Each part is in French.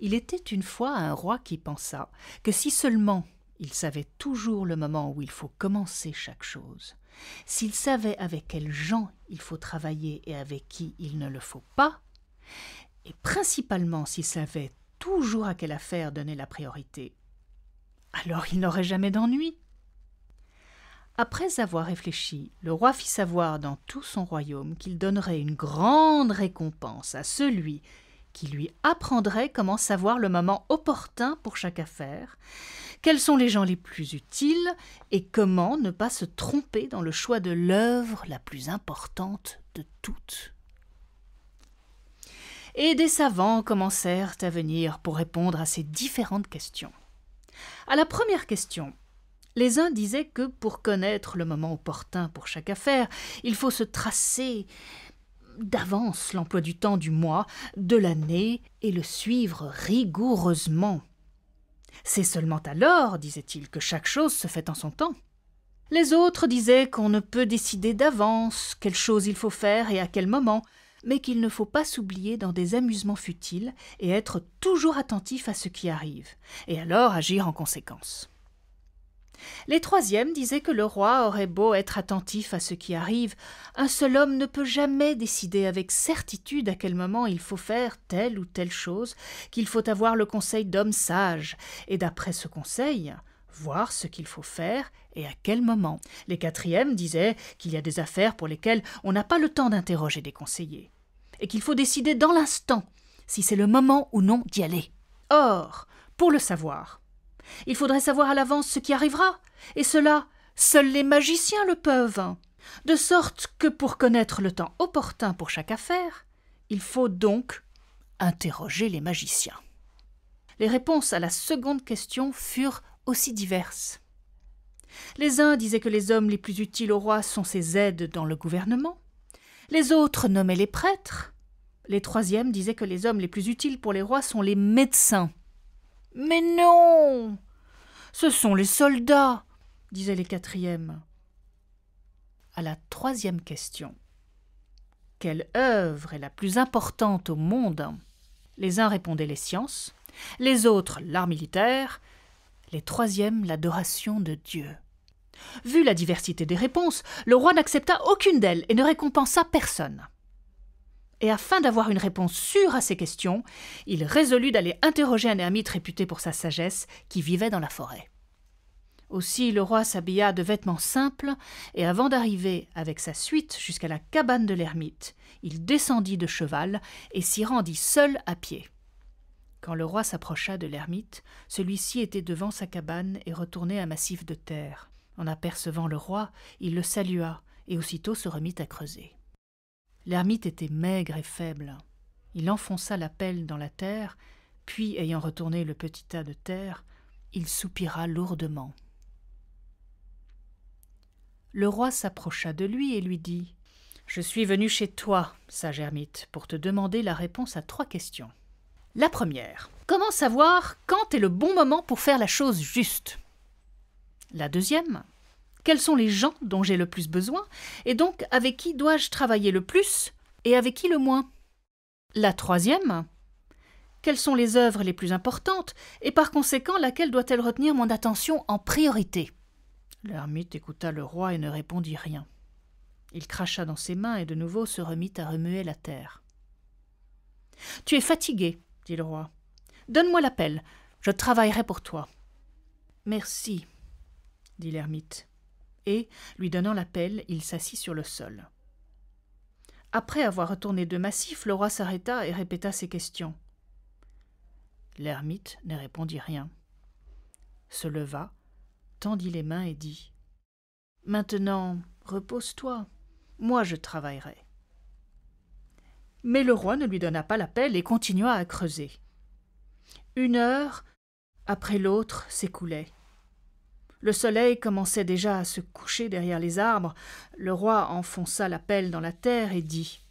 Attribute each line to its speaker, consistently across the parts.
Speaker 1: Il était une fois un roi qui pensa que si seulement il savait toujours le moment où il faut commencer chaque chose, s'il savait avec quels gens il faut travailler et avec qui il ne le faut pas, et principalement s'il savait toujours à quelle affaire donner la priorité, alors il n'aurait jamais d'ennui. Après avoir réfléchi, le roi fit savoir dans tout son royaume qu'il donnerait une grande récompense à celui qui lui apprendrait comment savoir le moment opportun pour chaque affaire, quels sont les gens les plus utiles et comment ne pas se tromper dans le choix de l'œuvre la plus importante de toutes. Et des savants commencèrent à venir pour répondre à ces différentes questions. À la première question, les uns disaient que pour connaître le moment opportun pour chaque affaire, il faut se tracer d'avance l'emploi du temps du mois, de l'année, et le suivre rigoureusement. C'est seulement alors, disait-il, que chaque chose se fait en son temps. Les autres disaient qu'on ne peut décider d'avance quelle chose il faut faire et à quel moment, mais qu'il ne faut pas s'oublier dans des amusements futiles et être toujours attentif à ce qui arrive, et alors agir en conséquence. Les troisièmes disaient que le roi aurait beau être attentif à ce qui arrive, un seul homme ne peut jamais décider avec certitude à quel moment il faut faire telle ou telle chose, qu'il faut avoir le conseil d'hommes sages, et d'après ce conseil, voir ce qu'il faut faire et à quel moment. Les quatrièmes disaient qu'il y a des affaires pour lesquelles on n'a pas le temps d'interroger des conseillers, et qu'il faut décider dans l'instant si c'est le moment ou non d'y aller. Or, pour le savoir, il faudrait savoir à l'avance ce qui arrivera, et cela seuls les magiciens le peuvent. De sorte que pour connaître le temps opportun pour chaque affaire, il faut donc interroger les magiciens. Les réponses à la seconde question furent aussi diverses. Les uns disaient que les hommes les plus utiles au roi sont ses aides dans le gouvernement, les autres nommaient les prêtres, les troisièmes disaient que les hommes les plus utiles pour les rois sont les médecins. Mais non ce sont les soldats, disaient les quatrièmes. À la troisième question. Quelle œuvre est la plus importante au monde Les uns répondaient les sciences, les autres l'art militaire, les troisièmes l'adoration de Dieu. Vu la diversité des réponses, le roi n'accepta aucune d'elles et ne récompensa personne. Et afin d'avoir une réponse sûre à ces questions, il résolut d'aller interroger un ermite réputé pour sa sagesse qui vivait dans la forêt. Aussi le roi s'habilla de vêtements simples, et avant d'arriver avec sa suite jusqu'à la cabane de l'ermite, il descendit de cheval et s'y rendit seul à pied. Quand le roi s'approcha de l'ermite, celui-ci était devant sa cabane et retournait un massif de terre. En apercevant le roi, il le salua et aussitôt se remit à creuser. L'ermite était maigre et faible. Il enfonça la pelle dans la terre, puis, ayant retourné le petit tas de terre, il soupira lourdement. Le roi s'approcha de lui et lui dit Je suis venu chez toi, sage ermite, pour te demander la réponse à trois questions. La première Comment savoir quand est le bon moment pour faire la chose juste La deuxième quels sont les gens dont j'ai le plus besoin, et donc avec qui dois-je travailler le plus et avec qui le moins. La troisième, quelles sont les œuvres les plus importantes, et par conséquent laquelle doit-elle retenir mon attention en priorité L'ermite écouta le roi et ne répondit rien. Il cracha dans ses mains et de nouveau se remit à remuer la terre. Tu es fatigué, dit le roi. Donne-moi l'appel, je travaillerai pour toi. Merci, dit l'ermite et, lui donnant la pelle, il s'assit sur le sol. Après avoir retourné de massif, le roi s'arrêta et répéta ses questions. L'ermite ne répondit rien, se leva, tendit les mains et dit Maintenant, repose-toi, moi je travaillerai. Mais le roi ne lui donna pas la pelle et continua à creuser. Une heure après l'autre s'écoulait. Le soleil commençait déjà à se coucher derrière les arbres. Le roi enfonça la pelle dans la terre et dit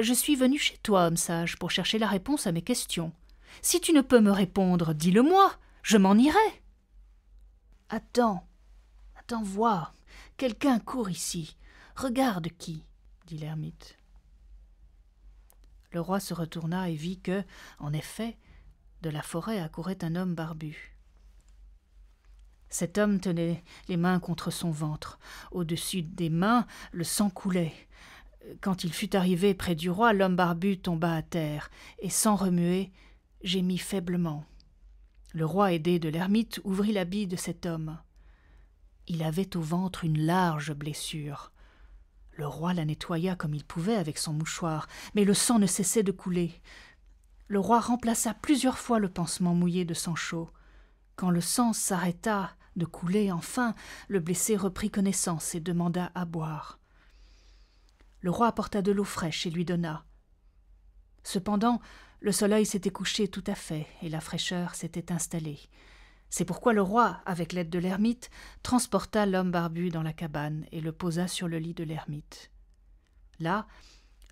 Speaker 1: Je suis venu chez toi, homme sage, pour chercher la réponse à mes questions. Si tu ne peux me répondre, dis-le-moi, je m'en irai. Attends, attends, vois. Quelqu'un court ici. Regarde qui, dit l'ermite. Le roi se retourna et vit que, en effet, de la forêt accourait un homme barbu. Cet homme tenait les mains contre son ventre. Au-dessus des mains, le sang coulait. Quand il fut arrivé près du roi, l'homme barbu tomba à terre, et sans remuer, gémit faiblement. Le roi, aidé de l'ermite, ouvrit l'habit de cet homme. Il avait au ventre une large blessure. Le roi la nettoya comme il pouvait avec son mouchoir, mais le sang ne cessait de couler. Le roi remplaça plusieurs fois le pansement mouillé de sang chaud. Quand le sang s'arrêta, de couler enfin, le blessé reprit connaissance et demanda à boire. Le roi apporta de l'eau fraîche et lui donna. Cependant, le soleil s'était couché tout à fait et la fraîcheur s'était installée. C'est pourquoi le roi, avec l'aide de l'ermite, transporta l'homme barbu dans la cabane et le posa sur le lit de l'ermite. Là,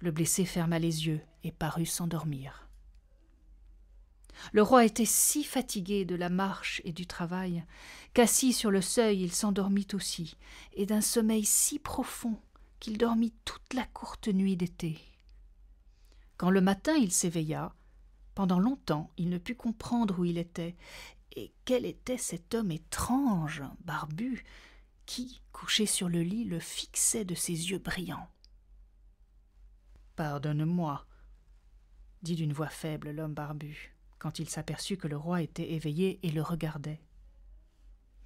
Speaker 1: le blessé ferma les yeux et parut s'endormir. Le roi était si fatigué de la marche et du travail qu'assis sur le seuil il s'endormit aussi, et d'un sommeil si profond qu'il dormit toute la courte nuit d'été. Quand le matin il s'éveilla, pendant longtemps il ne put comprendre où il était, et quel était cet homme étrange, barbu, qui, couché sur le lit, le fixait de ses yeux brillants. Pardonne moi, dit d'une voix faible l'homme barbu quand il s'aperçut que le roi était éveillé et le regardait.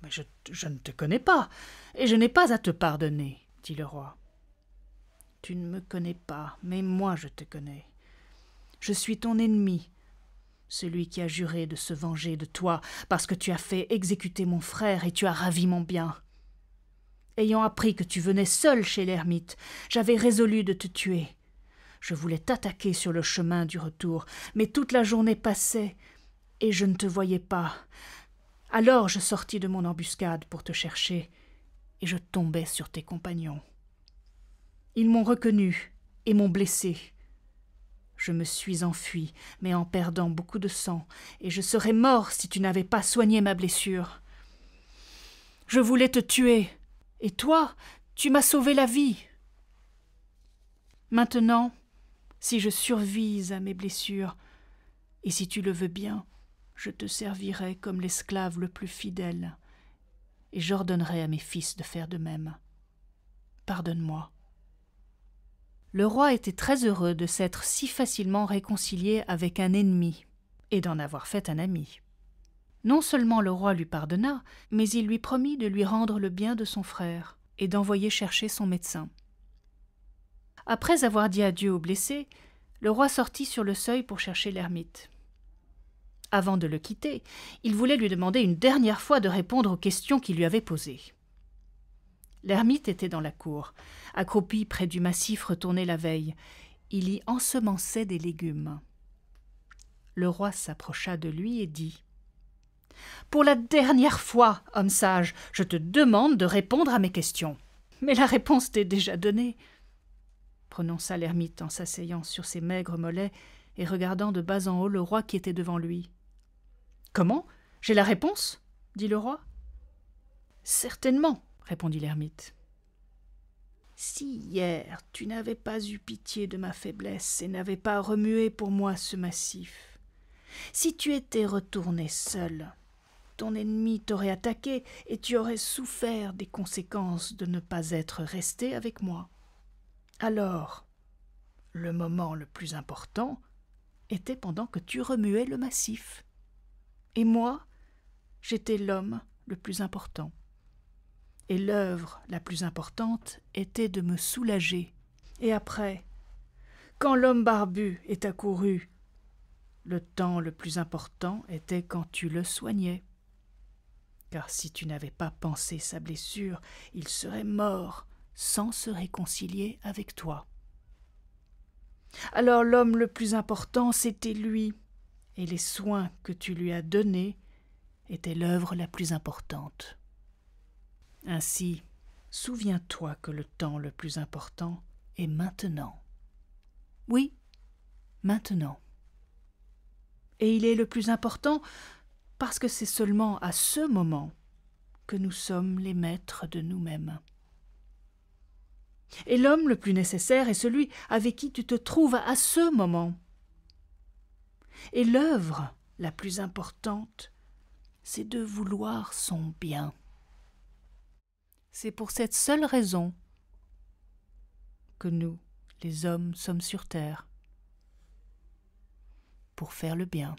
Speaker 1: Mais je, je ne te connais pas, et je n'ai pas à te pardonner, dit le roi. Tu ne me connais pas, mais moi je te connais. Je suis ton ennemi, celui qui a juré de se venger de toi, parce que tu as fait exécuter mon frère et tu as ravi mon bien. Ayant appris que tu venais seul chez l'ermite, j'avais résolu de te tuer, je voulais t'attaquer sur le chemin du retour, mais toute la journée passait, et je ne te voyais pas. Alors je sortis de mon embuscade pour te chercher, et je tombai sur tes compagnons. Ils m'ont reconnu et m'ont blessé. Je me suis enfui, mais en perdant beaucoup de sang, et je serais mort si tu n'avais pas soigné ma blessure. Je voulais te tuer, et toi, tu m'as sauvé la vie. Maintenant, si je survise à mes blessures, et si tu le veux bien, je te servirai comme l'esclave le plus fidèle, et j'ordonnerai à mes fils de faire de même. Pardonne-moi. Le roi était très heureux de s'être si facilement réconcilié avec un ennemi, et d'en avoir fait un ami. Non seulement le roi lui pardonna, mais il lui promit de lui rendre le bien de son frère, et d'envoyer chercher son médecin. Après avoir dit adieu aux blessés, le roi sortit sur le seuil pour chercher l'ermite. Avant de le quitter, il voulait lui demander une dernière fois de répondre aux questions qu'il lui avait posées. L'ermite était dans la cour, accroupi près du massif retourné la veille. Il y ensemençait des légumes. Le roi s'approcha de lui et dit Pour la dernière fois, homme sage, je te demande de répondre à mes questions. Mais la réponse t'est déjà donnée prononça l'ermite en s'asseyant sur ses maigres mollets et regardant de bas en haut le roi qui était devant lui. Comment J'ai la réponse dit le roi. Certainement, répondit l'ermite. Si hier tu n'avais pas eu pitié de ma faiblesse et n'avais pas remué pour moi ce massif, si tu étais retourné seul, ton ennemi t'aurait attaqué et tu aurais souffert des conséquences de ne pas être resté avec moi. Alors, le moment le plus important était pendant que tu remuais le massif. Et moi, j'étais l'homme le plus important. Et l'œuvre la plus importante était de me soulager. Et après, quand l'homme barbu est accouru, le temps le plus important était quand tu le soignais. Car si tu n'avais pas pensé sa blessure, il serait mort sans se réconcilier avec toi. Alors l'homme le plus important, c'était lui, et les soins que tu lui as donnés étaient l'œuvre la plus importante. Ainsi, souviens-toi que le temps le plus important est maintenant. Oui, maintenant. Et il est le plus important parce que c'est seulement à ce moment que nous sommes les maîtres de nous-mêmes. Et l'homme le plus nécessaire est celui avec qui tu te trouves à ce moment. Et l'œuvre la plus importante, c'est de vouloir son bien. C'est pour cette seule raison que nous, les hommes, sommes sur terre, pour faire le bien.